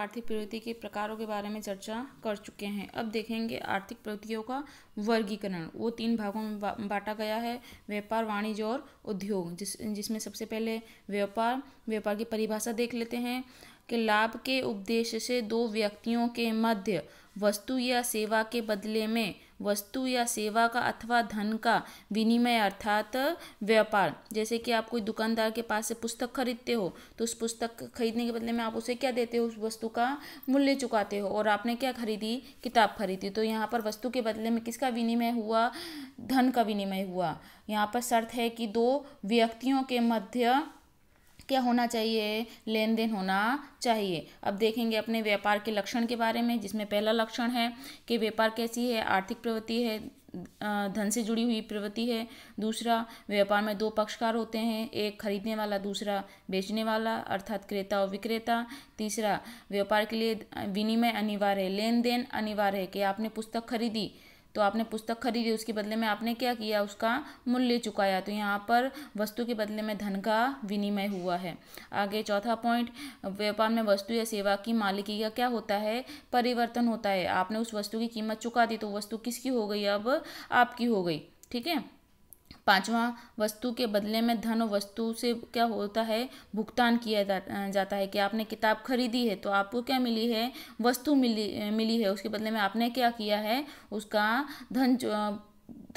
आर्थिक प्रवृत्ति के प्रकारों के बारे में चर्चा कर चुके हैं अब देखेंगे आर्थिक प्रवृत्तियों का वर्गीकरण वो तीन भागों में बांटा गया है व्यापार वाणिज्य और उद्योग जिस जिसमें सबसे पहले व्यापार व्यापार की परिभाषा देख लेते हैं कि लाभ के उपदेश से दो व्यक्तियों के मध्य वस्तु या सेवा के बदले में वस्तु या सेवा का अथवा धन का विनिमय अर्थात व्यापार जैसे कि आप कोई दुकानदार के पास से पुस्तक खरीदते हो तो उस पुस्तक खरीदने के बदले में आप उसे क्या देते हो उस वस्तु का मूल्य चुकाते हो और आपने क्या खरीदी किताब खरीदी तो यहाँ पर वस्तु के बदले में किसका विनिमय हुआ धन का विनिमय हुआ यहाँ पर शर्त है कि दो व्यक्तियों के मध्य क्या होना चाहिए लेन देन होना चाहिए अब देखेंगे अपने व्यापार के लक्षण के बारे में जिसमें पहला लक्षण है कि व्यापार कैसी है आर्थिक प्रवृत्ति है धन से जुड़ी हुई प्रवृत्ति है दूसरा व्यापार में दो पक्षकार होते हैं एक खरीदने वाला दूसरा बेचने वाला अर्थात क्रेता और विक्रेता तीसरा व्यापार के लिए विनिमय अनिवार्य है लेन देन अनिवार्य है कि आपने पुस्तक खरीदी तो आपने पुस्तक खरीदी उसके बदले में आपने क्या किया उसका मूल्य चुकाया तो यहाँ पर वस्तु के बदले में धन का विनिमय हुआ है आगे चौथा पॉइंट व्यापार में वस्तु या सेवा की मालिकी का क्या होता है परिवर्तन होता है आपने उस वस्तु की कीमत चुका दी तो वस्तु किसकी हो गई अब आपकी हो गई ठीक है पांचवा वस्तु के बदले में धन वस्तु से क्या होता है भुगतान किया जाता है कि आपने किताब खरीदी है तो आपको क्या मिली है वस्तु मिली मिली है उसके बदले में आपने क्या किया है उसका धन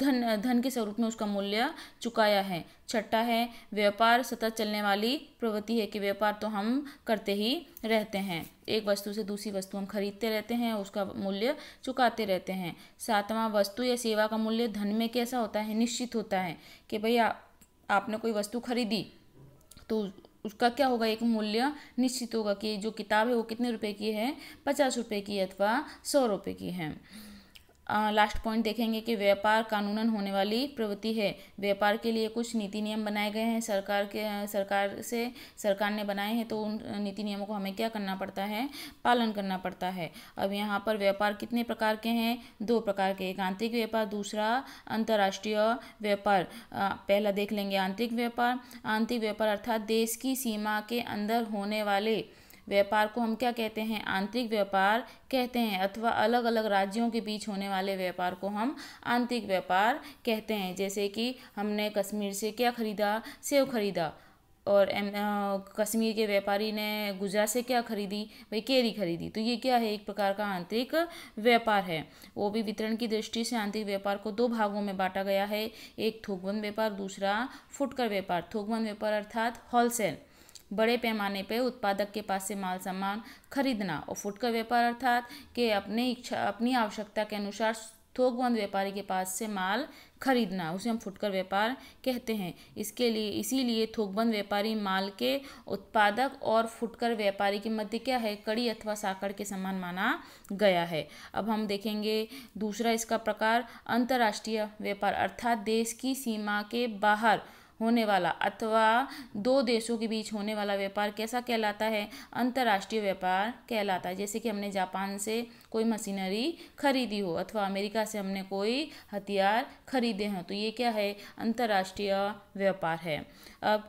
धन धन के स्वरूप में उसका मूल्य चुकाया है छठा है व्यापार सतत चलने वाली प्रवृत्ति है कि व्यापार तो हम करते ही रहते हैं एक वस्तु से दूसरी वस्तु हम खरीदते रहते हैं उसका मूल्य चुकाते रहते हैं सातवां वस्तु या सेवा का मूल्य धन में कैसा होता है निश्चित होता है कि भाई आपने कोई वस्तु खरीदी तो उसका क्या होगा एक मूल्य निश्चित होगा कि जो किताब है वो कितने रुपए की है पचास रुपए की अथवा सौ रुपए की है लास्ट पॉइंट देखेंगे कि व्यापार कानूनन होने वाली प्रवृत्ति है व्यापार के लिए कुछ नीति नियम बनाए गए हैं सरकार के सरकार से सरकार ने बनाए हैं तो उन नीति नियमों को हमें क्या करना पड़ता है पालन करना पड़ता है अब यहाँ पर व्यापार कितने प्रकार के हैं दो प्रकार के एक आंतरिक व्यापार दूसरा अंतर्राष्ट्रीय व्यापार पहला देख लेंगे आंतरिक व्यापार आंतरिक व्यापार अर्थात देश की सीमा के अंदर होने वाले व्यापार को हम क्या कहते हैं आंतरिक व्यापार कहते हैं अथवा अलग अलग राज्यों के बीच होने वाले व्यापार को हम आंतरिक व्यापार कहते हैं जैसे कि हमने कश्मीर से क्या खरीदा सेव खरीदा और एम कश्मीर के व्यापारी ने गुजरात से क्या खरीदी भाई केरी खरीदी तो ये क्या है एक प्रकार का आंतरिक व्यापार है वो भी वितरण की दृष्टि से आंतरिक व्यापार को दो भागों में बांटा गया है एक थोकबंद व्यापार दूसरा फुटकर व्यापार थोकबंद व्यापार अर्थात होलसेल बड़े पैमाने पर उत्पादक के पास से माल सामान खरीदना और फुटकर व्यापार अर्थात के अपने इच्छा अपनी आवश्यकता के अनुसार थोकबंद व्यापारी के पास से माल खरीदना उसे हम फुटकर व्यापार कहते हैं इसके लिए इसीलिए थोकबंद व्यापारी माल के उत्पादक और फुटकर व्यापारी के मध्य क्या है कड़ी अथवा साकड़ के समान माना गया है अब हम देखेंगे दूसरा इसका प्रकार अंतर्राष्ट्रीय व्यापार अर्थात देश की सीमा के बाहर होने वाला अथवा दो देशों के बीच होने वाला व्यापार कैसा कहलाता है अंतर्राष्ट्रीय व्यापार कहलाता है जैसे कि हमने जापान से कोई मशीनरी खरीदी हो अथवा अमेरिका से हमने कोई हथियार खरीदे हों तो ये क्या है अंतर्राष्ट्रीय व्यापार है अब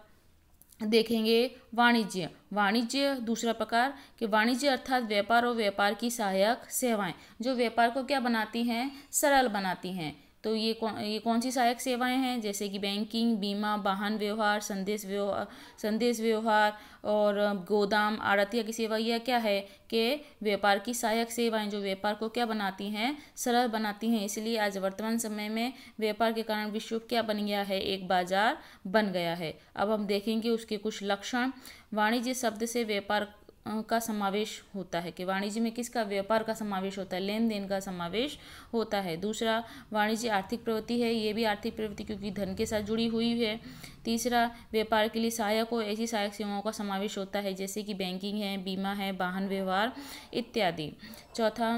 देखेंगे वाणिज्य वाणिज्य दूसरा प्रकार कि वाणिज्य अर्थात व्यापार और व्यापार की सहायक सेवाएं जो व्यापार को क्या बनाती हैं सरल बनाती हैं तो ये कौन ये कौन सी सहायक सेवाएं हैं जैसे कि बैंकिंग बीमा वाहन व्यवहार संदेश व्यवहार संदेश व्यवहार और गोदाम आड़तिया की सेवा यह क्या है कि व्यापार की सहायक सेवाएं जो व्यापार को क्या बनाती हैं सरल बनाती हैं इसलिए आज वर्तमान समय में व्यापार के कारण विश्व क्या बन गया है एक बाजार बन गया है अब हम देखेंगे उसके कुछ लक्षण वाणिज्य शब्द से व्यापार का समावेश होता है कि वाणिज्य में किसका व्यापार का समावेश होता है लेन देन का समावेश होता है दूसरा वाणिज्य आर्थिक प्रवृत्ति है ये भी आर्थिक प्रवृत्ति क्योंकि धन के साथ जुड़ी हुई है तीसरा व्यापार के लिए सहायक और ऐसी सहायक सेवाओं का समावेश होता है जैसे कि बैंकिंग है बीमा है वाहन व्यवहार इत्यादि चौथा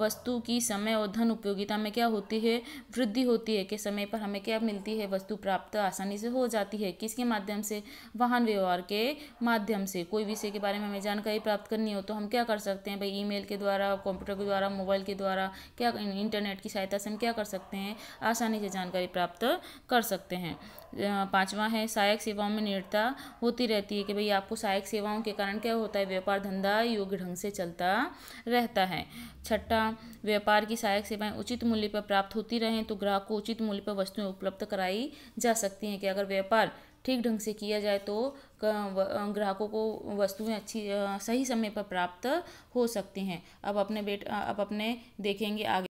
वस्तु की समय और धन उपयोगिता में क्या होती है वृद्धि होती है कि समय पर हमें क्या मिलती है वस्तु प्राप्त आसानी से हो जाती है किसके माध्यम से वाहन व्यवहार के माध्यम से कोई विषय के बारे में हमें जान जानकारी प्राप्त करनी हो तो हम क्या कर सकते हैं भाई ईमेल के द्वारा कंप्यूटर के द्वारा मोबाइल के द्वारा क्या इंटरनेट की सहायता से हम क्या कर सकते हैं आसानी से जानकारी प्राप्त कर सकते हैं पांचवा है सहायक सेवाओं में निरता होती रहती है कि भाई आपको सहायक सेवाओं के कारण क्या होता है व्यापार धंधा योग्य ढंग से चलता रहता है छठा व्यापार की सहायक सेवाएं उचित मूल्य पर प्राप्त होती रहें तो ग्राहक को उचित मूल्य पर वस्तुएं उपलब्ध कराई जा सकती हैं कि अगर व्यापार ठीक ढंग से किया जाए तो ग्राहकों को वस्तुएं अच्छी सही समय पर प्राप्त हो सकती हैं अब अपने बेट अब अपने देखेंगे आगे